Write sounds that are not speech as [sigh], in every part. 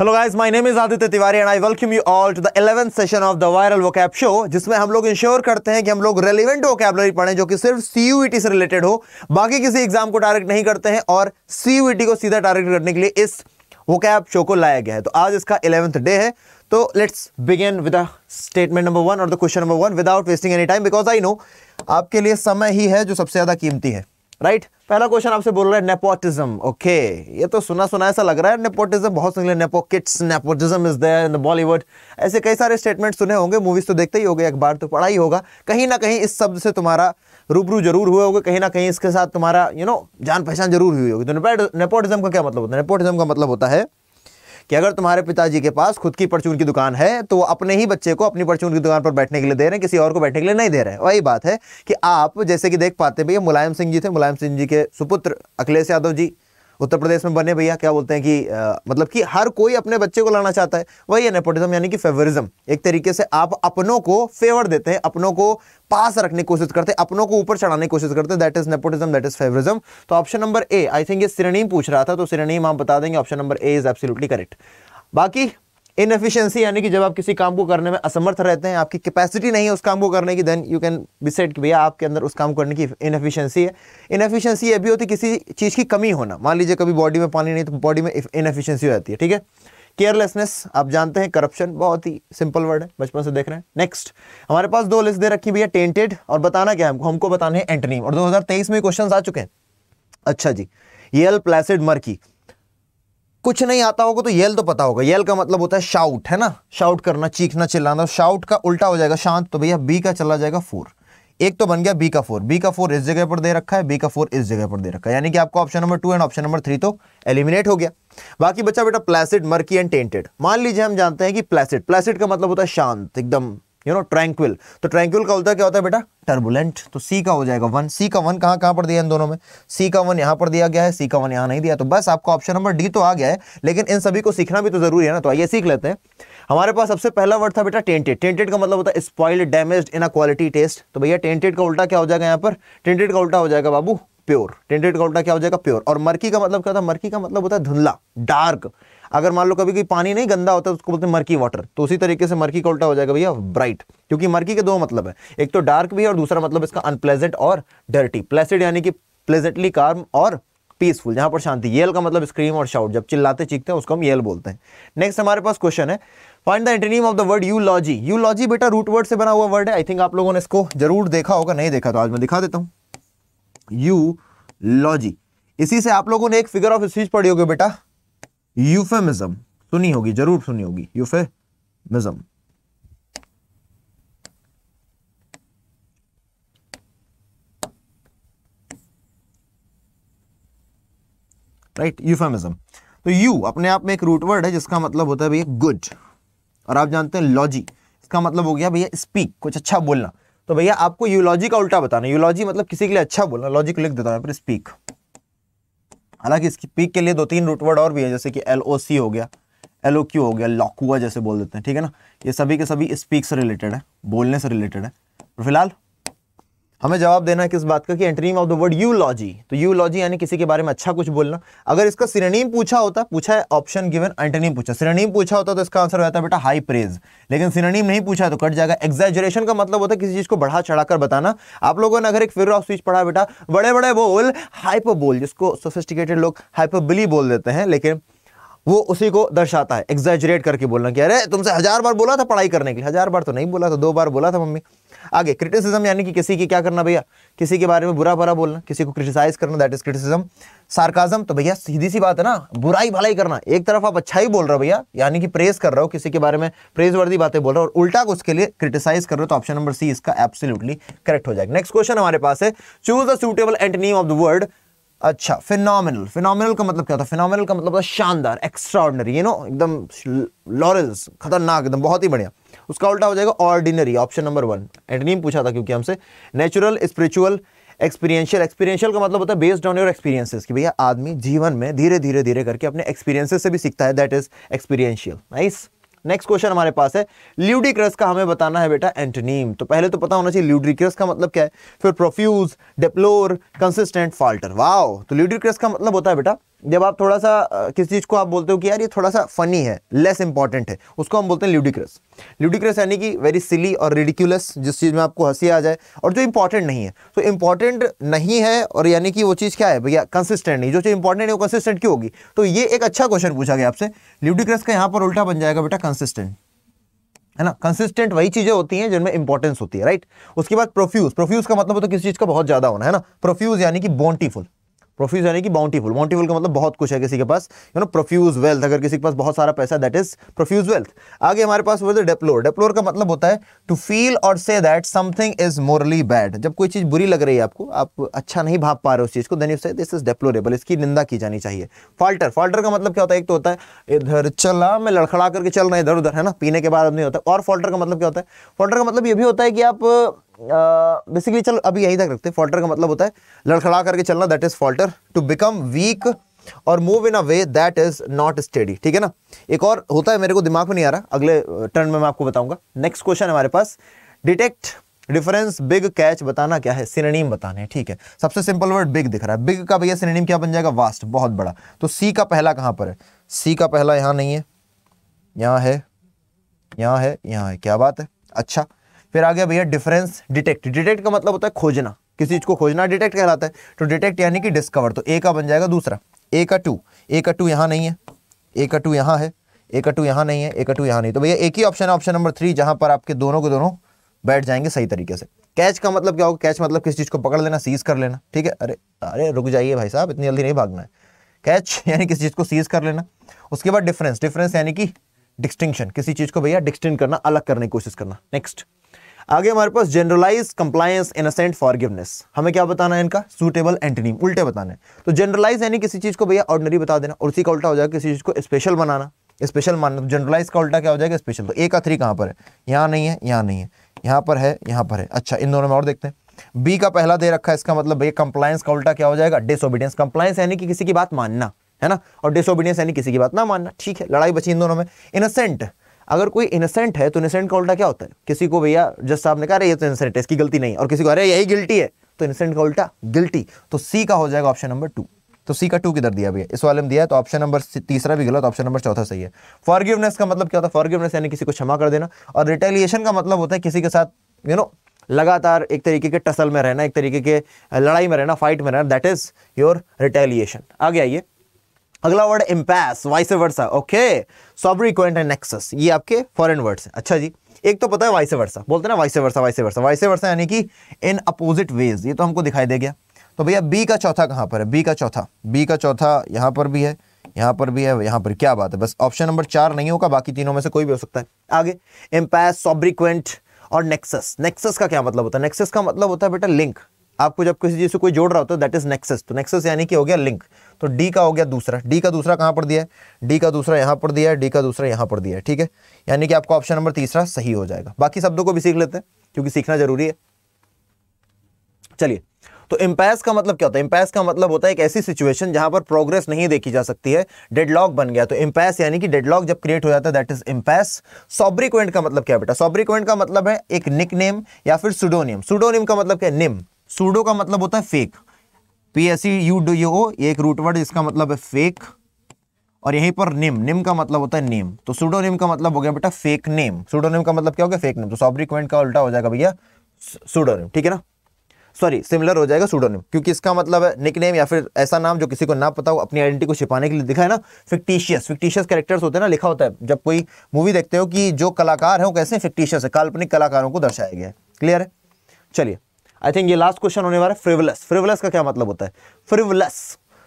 Hello guys my name is Aditya Tiwari and I welcome you all to the eleventh session of the viral vocab show जिसमें हम लोग ensure करते हैं कि हम लोग रेलिवेंट वोकैबलरी पढ़ें जो कि सिर्फ सीयूईटी e से रिलेटेड हो बाकी किसी एग्जाम को डायरेक्ट नहीं करते हैं और सीयूईटी e को सीधा डायरेक्ट करने के लिए इस वोकैब शो को लाया गया है तो आज इसका इलेवंथ डे है तो let's begin with statement number one और the question number one without wasting any time because I know आपके लिए समय ही है जो सबसे ज़्यादा कीमती है राइट right? पहला क्वेश्चन आपसे बोल रहा है नेपोटिज्म ओके ये तो सुना सुना ऐसा लग रहा है नेपोटिज्म बहुत सुन nepo kids nepotism is there in Bollywood ऐसे कई सारे स्टेटमेंट सुने होंगे मूवीज तो देखते ही होंगे बार तो पढ़ा ही होगा कहीं ना कहीं इस शब्द से तुम्हारा रूबरू जरूर हुए होगा कहीं ना कहीं इसके साथ तुम्हारा यू you नो know, जान पहचान जरूर हुई होगी तो नेपोटिज्म का क्या मतलब होता है नेपोटिज्म का मतलब होता है कि अगर तुम्हारे पिताजी के पास खुद की परचून की दुकान है तो वो अपने ही बच्चे को अपनी परचून की दुकान पर बैठने के लिए दे रहे हैं किसी और को बैठने के लिए नहीं दे रहे हैं वही बात है कि आप जैसे कि देख पाते भैया मुलायम सिंह जी थे मुलायम सिंह जी के सुपुत्र अखिलेश यादव जी उत्तर प्रदेश में बने भैया क्या बोलते हैं कि आ, मतलब कि हर कोई अपने बच्चे को लाना चाहता है वही है नेपोटिज्म यानी कि फेवरिज्म एक तरीके से आप अपनों को फेवर देते हैं अपनों को पास रखने की कोशिश करते हैं अपनों को ऊपर चढ़ाने की कोशिश करते हैं that is nepotism that is favouritism तो option number A I think ये सिरणीम पूछ रहा था तो सिरणीम आप बता देंगे option number A is absolutely correct बाकी इनफिशियंसी यानी कि जब आप किसी काम को करने में असमर्थ रहते हैं आपकी कैपेसिटी नहीं है उस काम को करने की then you can be set कि भैया आपके अंदर उस काम करने की इनफिशियंसी है इनफिशियंसी ये भी होती किसी चीज़ की कमी होना मान लीजिए कभी बॉडी में पानी नहीं तो बॉडी में इनफिशियंसी हो जाती है ठीक है केयरलेसनेस आप जानते हैं करप्शन बहुत ही सिंपल वर्ड है बचपन से देख रहे हैं नेक्स्ट हमारे पास दो लिस्ट दे रखी भैया टेंटेड और बताना क्या है हमको हमको बताने और एंटनीम और 2023 में क्वेश्चंस आ चुके हैं अच्छा जी येल प्लेसिड मर्की कुछ नहीं आता होगा तो येल तो पता होगा येल का मतलब होता है शाउट है ना शाउट करना चीखना चिल्लाना शाउट का उल्टा हो जाएगा शांत तो भैया बी का चला जाएगा फोर एक तो बन गया बी का फोर बी का फोर इस जगह पर दे रखा है बी का फोर इस जगह पर दे रखा है यानी कि आपको option number two and option number three तो एलिमिनेट हो गया बाकी बच्चा बेटा प्लेसिड मर्की एंड टेंटेड मान लीजिए हम जानते हैं कि प्लेसिड प्लेसिड का मतलब होता है शांत एकदम यू नो ट्रैंक्विल तो ट्रैंक्विल का उल्टा क्या होता है बेटा टर्बुलेंट तो सी का हो जाएगा वन सी का वन कहाँ कहाँ पर दिया इन दोनों में सी का वन यहाँ पर दिया गया है सी का वन यहाँ नहीं दिया तो बस आपका ऑप्शन नंबर डी तो आ गया है लेकिन इन सभी को सीखना भी तो जरूरी है ना तो आइए सीख लेते हैं हमारे पास सबसे पहला वर्ड था बेटा टेंटेड टेंटेड का मतलब होता है spoiled damage in a quality test तो भैया टेंटेड का उल्टा क्या हो जाएगा यहाँ पर टेंटेड का उल्टा हो जाएगा बाबू प्योर टेंटेड का उल्टा क्या हो जाएगा प्योर और मर्की का मतलब क्या होता है मर्की का मतलब होता है धुंधला डार्क अगर मान लो कभी कोई पानी नहीं गंदा होता है उसको बोलते हैं मर्की वाटर तो उसी तरीके से मर्की का उल्टा हो जाएगा भैया ब्राइट क्योंकि मर्की के दो मतलब है एक तो डार्क भी है और दूसरा मतलब इसका अनप्लेजेंट और डर्टी प्लेसिड यानी कि प्लेजेंटली कार्म और पीसफुल जहां पर शांति येल का मतलब स्क्रीम और शाउट जब चिल्लाते चीखते हैं उसको हम येल बोलते हैं नेक्स्ट हमारे पास क्वेश्चन है find the antonym of the word eulogy eulogy बेटा रूट वर्ड से बना हुआ वर्ड है आई थिंक आप लोगों ने इसको जरूर देखा होगा नहीं देखा तो आज मैं दिखा देता हूँ यू लॉजी इसी से आप लोगों ने एक फिगर ऑफ स्पीच पढ़ी होगी बेटा यूफेमिज्म सुनी होगी जरूर सुनी होगी यूफेमिज्म राइट यूफेमिज्म तो यू अपने आप में एक रूट वर्ड है जिसका मतलब होता है भैया गुड और आप जानते हैं लॉजी इसका मतलब हो गया भैया स्पीक कुछ अच्छा बोलना तो भैया आपको यूलॉजी का उल्टा बताना यूलॉजी मतलब किसी के लिए अच्छा बोलना लॉजिक लिख देता है स्पीक हालांकि इसकी पीक के लिए दो तीन रूटवर्ड और भी है जैसे कि एल हो गया एल हो गया लॉकुआ जैसे बोल देते हैं ठीक है ना ये सभी के सभी स्पीक से रिलेटेड है बोलने से रिलेटेड है तो फिलहाल हमें जवाब देना है किस बात का कि antonym of the word eulogy तो यूलॉजी यानी किसी के बारे में अच्छा कुछ बोलना अगर इसका सिरनीम पूछा होता पूछा है ऑप्शन गिवन एंटनीम पूछा सिरनीम पूछा होता तो इसका आंसर रहता है बेटा हाई प्रेज लेकिन सिरनीम नहीं पूछा तो कट जाएगा एक्जेजरेशन का मतलब होता है किसी चीज़ को बढ़ा चढ़ाकर बताना आप लोगों ने अगर एक फिर ऑफ स्पीच पढ़ा बेटा बड़े बड़े बोल हाइपर बोल जिसको सोफिस्टिकेटेड लोग हाइपर बोल देते हैं लेकिन वो उसी को दर्शाता है एग्जैजरेट करके बोलना कि अरे तुमसे हज़ार बार बोला था पढ़ाई करने के लिए हज़ार बार तो नहीं बोला था दो बार बोला था मम्मी आगे क्रिटिसिज्म यानी कि किसी की क्या करना भैया किसी के बारे में बुरा भरा बोलना किसी को क्रिटिसाइज करना दैट इज क्रिटिसिज्म सार्काजम तो भैया सीधी सी बात है ना बुराई भलाई करना एक तरफ आप अच्छा ही बोल रहे हो भैया यानी कि प्रेस कर रहे हो किसी के बारे में प्रेज वर्दी बातें बोल रहे हो और उल्टा को उसके लिए क्रिटिसाइज कर रहे हो तो ऑप्शन नंबर सी इसका एब्सोल्युटली करेक्ट हो जाएगा नेक्स्ट क्वेश्चन हमारे पास है choose the suitable antonym of the word अच्छा फिनोमिनल फिनोमिनल का मतलब क्या होता है का मतलब होता है शानदार एक्स्ट्रा ऑर्डिनरी यू नो एकदम लॉरेल्स खतरनाक एकदम बहुत ही बढ़िया उसका उल्टा हो जाएगा ordinary option number one antonym पूछा था क्योंकि हमसे नेचुरल स्पिरिचुअल एक्सपीरियंशियल एक्सपीरियंशियल का मतलब होता है बेस्ड ऑन योर एक्सपीरियंसेस कि भैया आदमी जीवन में धीरे धीरे धीरे करके अपने एक्सपीरियंसेस से भी सीखता है that is experiential nice next question हमारे पास है ल्यूडिक्रस का हमें बताना है बेटा एंटनीम तो पहले तो पता होना चाहिए ल्यूडिक्रस का मतलब क्या है फिर profuse deplore consistent falter wow तो ल्यूडिक्रस का मतलब होता है बेटा जब आप थोड़ा सा किसी चीज़ को आप बोलते हो कि यार ये थोड़ा सा फनी है लेस इंपॉर्टेंट है उसको हम बोलते हैं ल्यूडिक्रस ल्यूडिक्रस यानी कि वेरी सिली और रिडिक्यूलस जिस चीज़ में आपको हंसी आ जाए और जो इंपॉर्टेंट नहीं है तो इंपॉर्टेंट नहीं है और यानी कि वो चीज़ क्या है भैया कंसिस्टेंट नहीं जो चीज़ इंपॉर्टेंट है वो कंसिस्टेंट क्यों होगी तो ये एक अच्छा क्वेश्चन पूछा गया आपसे ल्यूडिक्रस का यहाँ पर उल्टा बन जाएगा बेटा कंसिस्टेंट है ना कंसिस्टेंट वही चीज़ें होती हैं जिनमें इंपॉर्टेंस होती है राइट उसके बाद प्रोफ्यूज प्रोफ्यूज का मतलब तो किसी चीज़ का बहुत ज़्यादा होना है ना प्रोफ्यूज यानी कि बॉन्टीफुल प्रोफ्यूज यानी कि बाउंटीफुल बाउंटीफुल का मतलब बहुत कुछ है किसी के पास यू नो प्रोफ्यूज वेल्थ अगर किसी के पास बहुत सारा पैसा दैट इज प्रोफ्यूज वेल्थ आगे हमारे पास वो डेप्लोर डेप्लोर का मतलब होता है टू फील और say that something is morally bad जब कोई चीज़ बुरी लग रही है आपको आप अच्छा नहीं भाप पा रहे उस चीज़ को then you say this is deplorable इसकी निंदा की जानी चाहिए फॉल्टर फॉल्टर का मतलब क्या होता है एक तो होता है इधर चला मैं लड़खड़ा करके चल रहा इधर उधर है ना पीने के बाद नहीं होता और फॉल्टर का मतलब क्या होता है फॉल्टर का मतलब ये भी होता है कि आप बेसिकली चलो अभी यहीं तक रखते हैं फॉल्टर का मतलब होता है लड़खड़ा करके चलना that is falter to become weak और move in a way that is not steady ठीक है ना एक और होता है मेरे को दिमाग में नहीं आ रहा अगले टर्न में मैं आपको बताऊंगा नेक्स्ट क्वेश्चन हमारे पास डिटेक्ट डिफरेंस बिग कैच बताना क्या है सिनेम बताने ठीक है सबसे सिंपल वर्ड बिग दिख रहा है बिग का भैया सिनेम क्या बन जाएगा वास्ट बहुत बड़ा तो सी का पहला कहाँ पर है सी का पहला यहाँ नहीं है यहाँ है यहाँ है यहाँ है क्या बात है अच्छा फिर आ गया भैया डिफरेंस डिटेक्ट डिटेक्ट का मतलब होता है खोजना किसी चीज़ को खोजना डिटेक्ट कहलाता है तो डिटेक्ट यानी कि डिस्कवर तो ए का बन जाएगा दूसरा ए का टू ए का टू यहाँ नहीं है ए का टू यहाँ है ए का टू यहाँ नहीं है ए का टू यहाँ नहीं तो भैया एक ही ऑप्शन है ऑप्शन नंबर थ्री जहाँ पर आपके दोनों के दोनों बैठ जाएंगे सही तरीके से कैच का मतलब क्या होगा कैच मतलब किसी चीज़ को पकड़ लेना सीज कर लेना ठीक है अरे अरे रुक जाइए भाई साहब इतनी जल्दी नहीं भागना है कैच [laughs] यानी किसी चीज़ को सीज कर लेना उसके बाद डिफरेंस डिफरेंस यानी कि डिस्टिंक्शन किसी चीज़ को भैया डिस्टिंग करना अलग करने की कोशिश करना नेक्स्ट आगे हमारे पास जनरलाइज कंप्लायंस इनसेंट फॉरगिवनेस हमें क्या बताना है इनका सूटेबल एंटनी उल्टे बताना है तो जनरलाइज यानी किसी चीज़ को भैया ऑर्डनरी बता देना और उसी का उल्टा हो जाएगा किसी चीज़ को स्पेशल बनाना स्पेशल मानना जनरलाइज तो का उल्टा क्या हो जाएगा स्पेशल तो ए का थ्री कहाँ पर है यहाँ नहीं है यहाँ नहीं है यहाँ पर है यहाँ पर है अच्छा इन दोनों में और देखते हैं बी का पहला दे रखा है इसका मतलब भैया कंप्लायंस का उल्टा क्या हो जाएगा डिसोबीडियंस कंप्लायंस यानी कि किसी की बात मानना है ना और डिसोबीडियंस यानी किसी की बात ना मानना ठीक है लड़ाई बची इन दोनों में इनसेंट अगर कोई इनोसेंट है तो इनोसेंट का उल्टा क्या होता है किसी को भैया जस्ट साहब ने कहा ये तो इनोसेंट है इसकी गलती नहीं और किसी को अरे यही गिल्टी है तो इनोसेंट का उल्टा गिल्टी तो सी का हो जाएगा ऑप्शन नंबर टू तो सी का टू किधर दिया भैया इस वाले में दिया है तो ऑप्शन नंबर तीसरा भी गलत ऑप्शन नंबर चौथा सही है फॉरगिवनेस का मतलब क्या होता है फॉरगिवनेस यानी किसी को क्षमा कर देना और रिटेलिएशन का मतलब होता है किसी के साथ यू नो लगातार एक तरीके के टसल में रहना एक तरीके के लड़ाई में रहना फाइट में रहना दैट इज योर रिटेलिएशन आगे आइए अगला word impasse vice versa okay quaint and nexus ये आपके फॉरन वर्ड्स हैं अच्छा जी एक तो पता है वाइस वर्षा बोलते हैं ना vice versa vice versa vice versa यानी कि इन अपोजिट वेज ये तो हमको दिखाई दे गया तो भैया बी का चौथा कहाँ पर है बी का चौथा बी का चौथा यहाँ पर भी है यहाँ पर भी है यहाँ पर क्या बात है बस ऑप्शन नंबर चार नहीं होगा बाकी तीनों में से कोई भी हो सकता है आगे एम्पैस सॉब्रिक्वेंट और नेक्सस नेक्सस का क्या मतलब होता है नेक्सस का मतलब होता है बेटा लिंक आपको जब किसी चीज़ से कोई जोड़ रहा होता है दैट इज नेक्सस तो नेक्सस यानी कि हो गया लिंक तो डी का हो गया दूसरा डी का दूसरा कहाँ पर दिया है डी का दूसरा यहाँ पर दिया है डी का दूसरा यहाँ पर दिया है ठीक है यानी कि आपका ऑप्शन नंबर तीसरा सही हो जाएगा बाकी शब्दों को भी सीख लेते हैं क्योंकि सीखना जरूरी है चलिए तो इम्पैस का मतलब क्या होता है इम्पैस का मतलब होता है एक ऐसी सिचुएशन जहां पर प्रोग्रेस नहीं देखी जा सकती है डेडलॉक बन गया तो इम्पैस यानी कि डेडलॉक जब क्रिएट हो जाता है दैट इज इम्पैस सॉब्रिक्वेंट का मतलब क्या बेटा सॉब्रिक्वेंट का मतलब है एक निक नेम या फिर सुडोनियम सुडोनियम का मतलब क्या निम सूडो का मतलब होता है fake P S C U O एक रूटवर्ड इसका मतलब है फेक और यहीं पर निम निम का मतलब होता है नेम तो सुडोनिम का मतलब हो गया बेटा फेक नेम सुडोनिम का मतलब क्या हो गया फेक नेम तो सॉब्रिक्वेंट का उल्टा हो जाएगा भैया सुडोनिम ठीक है ना सॉरी सिमिलर हो जाएगा सुडोनिम क्योंकि इसका मतलब है निक नेम या फिर ऐसा नाम जो किसी को ना पता हो अपनी आइडेंटिटी को छिपाने के लिए दिखा है ना फिक्टिशियस फिक्टिशियस कैरेक्टर्स होते हैं ना लिखा होता है जब कोई मूवी देखते हो कि जो कलाकार है वो कैसे फिक्टिशियस है काल्पनिक कलाकारों को दर्शाया गया है क्लियर है चलिए आई थिंक ये लास्ट क्वेश्चन होने वाला है फ्रिवलस फ्रिवलस का क्या मतलब होता है फ्रिवलस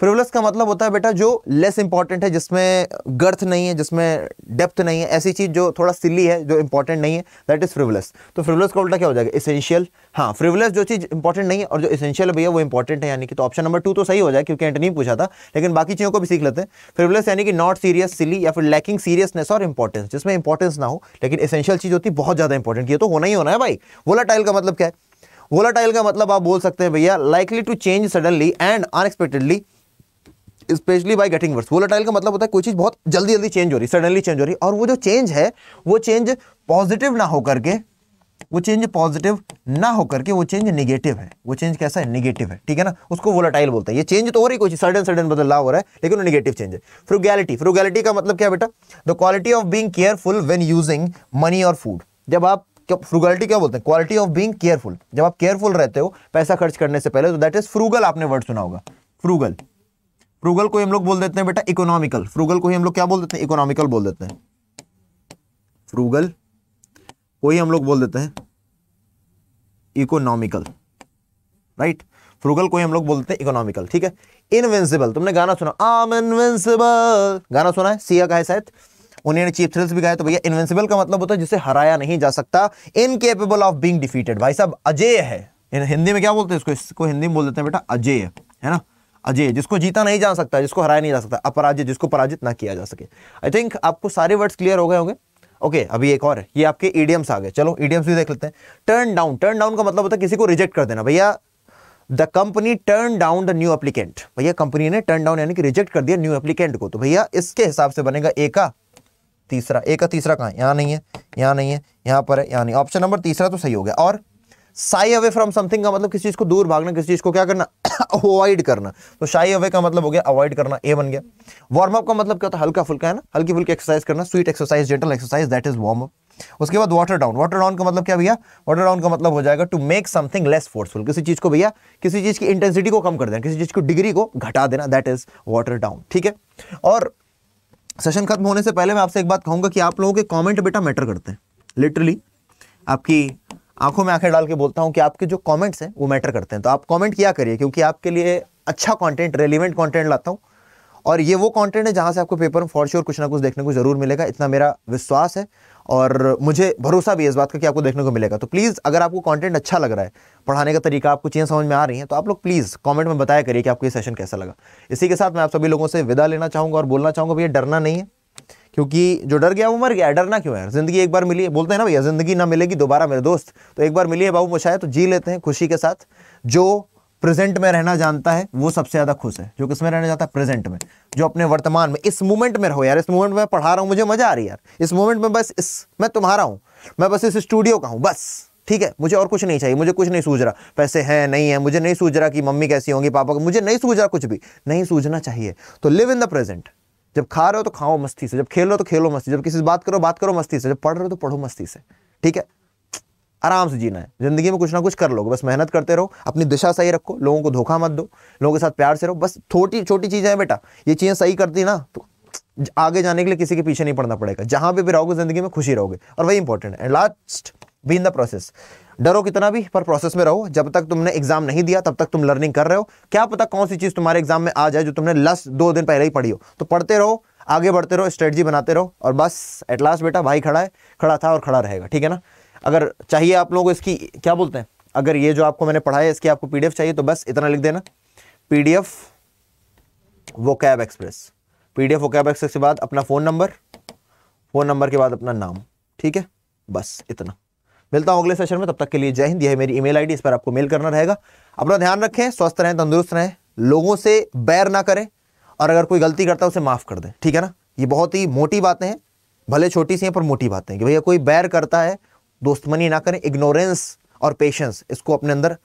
फ्रिवलस का मतलब होता है बेटा जो लेस इंपॉर्टेंट है जिसमें गर्थ नहीं है जिसमें डेप्थ नहीं है ऐसी चीज़ जो थोड़ा सिली है जो इंपॉर्टेंट नहीं है दैट इज़ फ्रिवलस तो फ्रिवलस का उल्टा क्या हो जाएगा इसेंशियल हाँ फ्रिवलस जो चीज़ इंपॉर्टेंट नहीं है और जो इसेंशियल भैया वो इंपॉर्टेंट है यानी कि तो ऑप्शन नंबर टू तो सही हो जाए क्योंकि एंट नहीं पूछा था लेकिन बाकी चीज़ों को भी सीख लेते हैं फ्रिवलस यानी कि नॉट सीरियस सिली या फिर लैकिंग सीरियसनेस और इंपॉर्टेंस जिसमें इंपॉर्टेंस ना हो लेकिन इसेंशियल चीज़ होती बहुत ज़्यादा इंपॉर्टेंट ये तो होना ही होना है भाई वोला का मतलब क्या है वोलाटाइल का मतलब आप बोल सकते हैं भैया likely to change suddenly and unexpectedly especially by getting worse volatile का मतलब होता है कोई चीज़ बहुत जल्दी जल्दी चेंज हो रही सडनली चेंज हो रही है और वो जो चेंज है वो चेंज पॉजिटिव ना होकर के वो चेंज पॉजिटिव ना होकर के वो चेंज निगेटिव है वो चेंज कैसा है निगेटिव है ठीक है ना उसको वोलाटाइल बोलते हैं ये चेंज तो हो रही कोई सडन सडन बदलाव हो रहा है लेकिन वो निगेटिव चेंज है फ्रुगैलिटी फ्रुगैलिटी का मतलब क्या बेटा the quality of being careful when using money और फूड जब आप फ्रुगलिटी क्या बोलते हैं क्वालिटी ऑफ बीइंग केयरफुल जब आप केयरफुल रहते हो पैसा खर्च करने से पहले तो दैट इज फ्रूगल आपने वर्ड सुना होगा फ्रूगल फ्रूगल को हम लोग बोल देते हैं बेटा इकोनॉमिकल फ्रूगल को ही हम लोग क्या बोल देते हैं इकोनॉमिकल बोल देते हैं फ्रूगल को ही हम लोग बोल देते हैं इकोनॉमिकल राइट फ्रूगल को ही हम लोग बोलते हैं इकोनॉमिकल ठीक है इनविंसिबल तुमने गाना सुना आम इनविंसिबल गाना सुना है सिया का है शायद उन्होंने चीफ थ्रिल्स भी गाया तो भैया इनविंसिबल का मतलब होता है जिसे हराया नहीं जा सकता इनकेपेबल ऑफ बींग डिफीटेड भाई साहब अजय है हिंदी में क्या बोलते हैं इसको इसको हिंदी में बोल देते हैं बेटा अजय है, ना अजय जिसको जीता नहीं जा सकता जिसको हराया नहीं जा सकता अपराजित जिसको पराजित ना किया जा सके आई थिंक आपको सारे वर्ड्स क्लियर हो गए होंगे ओके okay, अभी एक और है ये आपके ईडियम्स आ गए चलो ईडियम्स भी देख लेते हैं टर्न डाउन टर्न डाउन का मतलब होता है किसी को रिजेक्ट कर देना भैया the company turn down the new applicant भैया कंपनी ने टर्न डाउन यानी कि रिजेक्ट कर दिया न्यू एप्लीकेंट को तो भैया इसके हिसाब से बनेगा एका तीसरा ए का तीसरा कहाँ है यहाँ नहीं है यहाँ नहीं है यहाँ पर है यहाँ नहीं ऑप्शन नंबर तीसरा तो सही हो गया और साई अवे फ्रॉम समथिंग का मतलब किसी चीज़ को दूर भागना किसी चीज़ को क्या करना अवॉइड [coughs] करना तो शाई अवे का मतलब हो गया अवॉइड करना ए बन गया वार्म अप का मतलब क्या होता है हल्का फुल्का है ना हल्की फुल्की एक्सरसाइज करना sweet exercise gentle exercise that is warm up उसके बाद वाटर डाउन वाटर डाउन का मतलब क्या भैया वाटर डाउन का मतलब हो जाएगा to make something less forceful किसी चीज़ को भैया किसी चीज़ की इंटेंसिटी को कम कर देना किसी चीज़ की डिग्री को घटा देना दैट इज वाटर डाउन ठीक है और सेशन खत्म होने से पहले मैं आपसे एक बात कहूँगा कि आप लोगों के कॉमेंट बेटा मैटर करते हैं लिटरली आपकी आंखों में आंखें डाल के बोलता हूँ कि आपके जो कमेंट्स हैं वो मैटर करते हैं तो आप कमेंट किया करिए क्योंकि आपके लिए अच्छा कंटेंट रेलिवेंट कंटेंट लाता हूँ और ये वो कंटेंट है जहाँ से आपको पेपर में फॉर श्योर कुछ ना कुछ देखने को जरूर मिलेगा इतना मेरा विश्वास है और मुझे भरोसा भी है इस बात का कि आपको देखने को मिलेगा तो प्लीज़ अगर आपको कंटेंट अच्छा लग रहा है पढ़ाने का तरीका आपको चीज़ें समझ में आ रही हैं तो आप लोग प्लीज़ कमेंट में बताया करिए कि आपको ये सेशन कैसा लगा इसी के साथ मैं आप सभी लोगों से विदा लेना चाहूँगा और बोलना चाहूँगा भैया डरना नहीं है क्योंकि जो डर गया वो मर गया डरना क्यों है ज़िंदगी एक बार मिली है बोलते हैं ना भैया ज़िंदगी ना मिलेगी दोबारा मेरे दोस्त तो एक बार मिली है बाबू मुशाए तो जी लेते हैं खुशी के साथ जो प्रेजेंट में रहना जानता है वो सबसे ज्यादा खुश है जो किसमें रहना चाहता है प्रेजेंट में जो अपने वर्तमान में इस मोमेंट में रहो यार इस मोमेंट में पढ़ा रहा हूं मुझे मजा आ रही है यार इस मोमेंट में बस इस मैं तुम्हारा हूं मैं बस इस स्टूडियो का हूं बस ठीक है मुझे और कुछ नहीं चाहिए मुझे कुछ नहीं सूझ रहा पैसे हैं नहीं है मुझे नहीं सूझ रहा कि मम्मी कैसी होंगी पापा को मुझे नहीं सूझ रहा कुछ भी नहीं सूझना चाहिए तो लिव इन द प्रेजेंट जब खा रहे हो तो खाओ मस्ती से जब खेल रहे हो तो खेलो मस्ती जब किसी से बात करो बात करो मस्ती से जब पढ़ रहे हो तो पढ़ो मस्ती से ठीक है आराम से जीना है ज़िंदगी में कुछ ना कुछ कर लोगे बस मेहनत करते रहो अपनी दिशा सही रखो लोगों को धोखा मत दो लोगों के साथ प्यार से रहो बस छोटी छोटी चीज़ें हैं बेटा ये चीज़ें सही करती ना तो आगे जाने के लिए किसी के पीछे नहीं पड़ना पड़ेगा जहाँ पे भी रहोगे ज़िंदगी में खुशी रहोगे और वही इंपॉर्टेंट है and last be in the process डरो कितना भी पर प्रोसेस में रहो जब तक तुमने एग्जाम नहीं दिया तब तक तुम लर्निंग कर रहे हो क्या पता कौन सी चीज़ तुम्हारे एग्जाम में आ जाए जो तुमने लास्ट दो दिन पहले ही पढ़ी हो तो पढ़ते रहो आगे बढ़ते रहो स्ट्रेटजी बनाते रहो और बस एट लास्ट बेटा भाई खड़ा है खड़ा था और खड़ा रहेगा ठीक है ना अगर चाहिए आप लोगों को इसकी क्या बोलते हैं अगर ये जो आपको मैंने पढ़ाया इसकी आपको पीडीएफ चाहिए तो बस इतना लिख देना PDF cab express PDF cab express के बाद अपना फ़ोन नंबर फ़ोन नंबर के बाद अपना नाम ठीक है बस इतना मिलता हूँ अगले सेशन में तब तक के लिए जय हिंद यह मेरी ईमेल आईडी इस पर आपको मेल करना रहेगा अपना ध्यान रखें स्वस्थ रहें तंदुरुस्त रहें लोगों से बैर ना करें और अगर कोई गलती करता है उसे माफ़ कर दें ठीक है ना ये बहुत ही मोटी बातें हैं भले छोटी सी हैं पर मोटी बातें हैं कि भैया कोई बैर करता है दोस्तमनी ना करें इग्नोरेंस और पेशेंस इसको अपने अंदर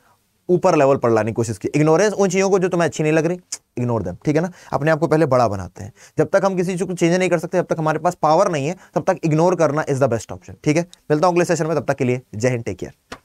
ऊपर लेवल पर लाने की कोशिश की इग्नोरेंस उन चीज़ों को जो तुम्हें अच्छी नहीं लग रही इग्नोर दैम ठीक है ना अपने आप को पहले बड़ा बनाते हैं जब तक हम किसी चीज़ को चेंज नहीं कर सकते जब तक हमारे पास पावर नहीं है तब तक इग्नोर करना इज द बेस्ट ऑप्शन ठीक है मिलता हूँ अगले सेशन में तब तक के लिए जय हिंद टेक केयर